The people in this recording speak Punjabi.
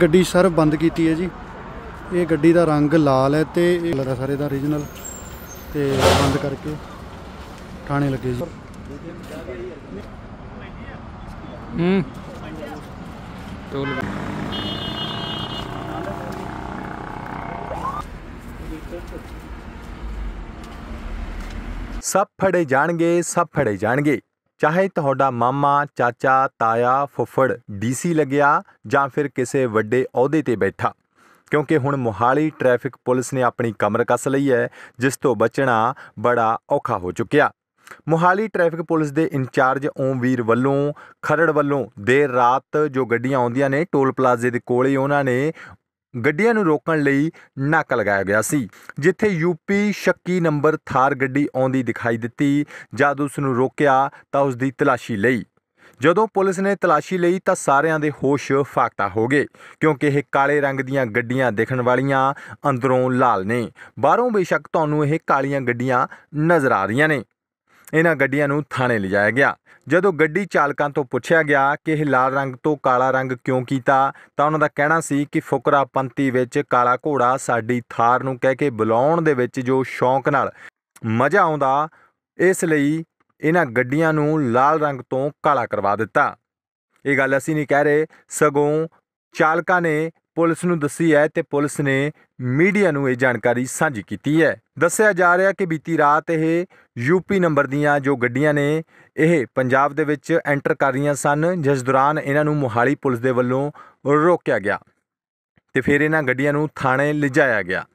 ਗੱਡੀ ਸਰ ਬੰਦ ਕੀਤੀ ਹੈ ਜੀ ਇਹ ਗੱਡੀ ਦਾ ਰੰਗ ਲਾਲ ਹੈ ਤੇ ਇਹ ਕਲਰ ਸਾਰੇ ਦਾ origignal ਤੇ ਬੰਦ ਕਰਕੇ ਥਾਣੇ ਲੱਗੇ ਜੀ ਹੂੰ ਟੋਲ ਸਭ ਫੜੇ ਜਾਣਗੇ ਸਭ ਫੜੇ ਜਾਣਗੇ ਚਾਹੇ ਤੁਹਾਡਾ ਮਾਮਾ ਚਾਚਾ ਤਾਇਆ ਫੁੱਫੜ ਡੀਸੀ ਲੱਗਿਆ ਜਾਂ ਫਿਰ ਕਿਸੇ ਵੱਡੇ ਅਹੁਦੇ ਤੇ ਬੈਠਾ ਕਿਉਂਕਿ ਹੁਣ ਮੋਹਾਲੀ ਟ੍ਰੈਫਿਕ ਪੁਲਿਸ ਨੇ ਆਪਣੀ ਕਮਰ ਕੱਸ ਲਈ ਹੈ ਜਿਸ ਤੋਂ ਬਚਣਾ ਬੜਾ ਔਖਾ ਹੋ ਚੁੱਕਿਆ ਮੋਹਾਲੀ ਟ੍ਰੈਫਿਕ ਪੁਲਿਸ ਦੇ ਇੰਚਾਰਜ ਓਮਵੀਰ ਵੱਲੋਂ ਖਰੜ ਵੱਲੋਂ ਦੇਰ ਰਾਤ ਜੋ ਗੱਡੀਆਂ ਆਉਂਦੀਆਂ ਨੇ ਟੋਲ ਪਲਾਜ਼ੇ ਦੇ ਕੋਲੇ ਉਹਨਾਂ ਨੇ ਗੱਡੀਆਂ ਨੂੰ ਰੋਕਣ ਲਈ ਨਾਕ ਲਗਾਇਆ ਗਿਆ ਸੀ ਜਿੱਥੇ ਯੂਪੀ ਸ਼ੱਕੀ ਨੰਬਰ ਥਾਰ ਗੱਡੀ ਆਉਂਦੀ ਦਿਖਾਈ ਦਿੱਤੀ ਜਦ ਉਸ ਨੂੰ ਰੋਕਿਆ ਤਾਂ ਉਸ ਦੀ ਤਲਾਸ਼ੀ ਲਈ ਜਦੋਂ ਪੁਲਿਸ ਨੇ ਤਲਾਸ਼ੀ ਲਈ ਤਾਂ ਸਾਰਿਆਂ ਦੇ ਹੋਸ਼ ਫਾਕਤਾ ਹੋ ਗਏ ਕਿਉਂਕਿ ਇਹ ਕਾਲੇ ਰੰਗ ਦੀਆਂ ਗੱਡੀਆਂ ਦੇਖਣ ਵਾਲੀਆਂ ਅੰਦਰੋਂ ਲਾਲ ਨੇ ਬਾਹਰੋਂ ਬੇਸ਼ੱਕ ਤੁਹਾਨੂੰ ਇਹ ਕਾਲੀਆਂ ਗੱਡੀਆਂ ਨਜ਼ਰ ਆ ਰਹੀਆਂ ਨੇ ਇਹਨਾਂ ਗੱਡੀਆਂ ਨੂੰ ਥਾਣੇ ਲਿਜਾਇਆ ਗਿਆ ਜਦੋਂ ਗੱਡੀ ਚਾਲਕਾਂ ਤੋਂ ਪੁੱਛਿਆ ਗਿਆ ਕਿ ਇਹ ਲਾਲ ਰੰਗ ਤੋਂ ਕਾਲਾ ਰੰਗ ਕਿਉਂ ਕੀਤਾ ਤਾਂ ਉਹਨਾਂ ਦਾ ਕਹਿਣਾ ਸੀ ਕਿ ਫੁਕਰਾ ਪੰਤੀ ਵਿੱਚ ਕਾਲਾ ਘੋੜਾ ਸਾਡੀ ਥਾਰ ਨੂੰ ਕਹਿ ਕੇ ਬੁਲਾਉਣ ਦੇ ਵਿੱਚ ਜੋ ਸ਼ੌਂਕ ਨਾਲ ਮਜ਼ਾ ਆਉਂਦਾ ਇਸ ਲਈ ਇਹਨਾਂ ਗੱਡੀਆਂ ਨੂੰ ਲਾਲ ਰੰਗ ਤੋਂ ਕਾਲਾ ਕਰਵਾ ਦਿੱਤਾ ਇਹ ਗੱਲ ਅਸੀਂ ਨਹੀਂ ਕਹਿ ਰਹੇ ਸਗੋਂ ਚਾਲਕਾਂ ਨੇ ਪੁਲਿਸ ਨੂੰ ਦੱਸੀ ਹੈ ਤੇ ਪੁਲਿਸ ਨੇ ਮੀਡੀਆ ਨੂੰ ਇਹ ਜਾਣਕਾਰੀ ਸਾਂਝੀ ਕੀਤੀ ਹੈ ਦੱਸਿਆ ਜਾ ਰਿਹਾ ਕਿ ਬੀਤੀ ਰਾਤ ਇਹ ਯੂਪੀ ਨੰਬਰ ਦੀਆਂ ਜੋ ਗੱਡੀਆਂ ਨੇ ਇਹ ਪੰਜਾਬ ਦੇ ਵਿੱਚ ਐਂਟਰ ਕਰ ਰਹੀਆਂ ਸਨ ਜਿਸ ਦੌਰਾਨ ਇਹਨਾਂ ਨੂੰ ਮੁਹਾਲੀ ਪੁਲਿਸ ਦੇ ਵੱਲੋਂ ਰੋਕਿਆ ਗਿਆ ਤੇ ਫਿਰ ਇਹਨਾਂ ਗੱਡੀਆਂ ਨੂੰ ਥਾਣੇ ਲਿਜਾਇਆ ਗਿਆ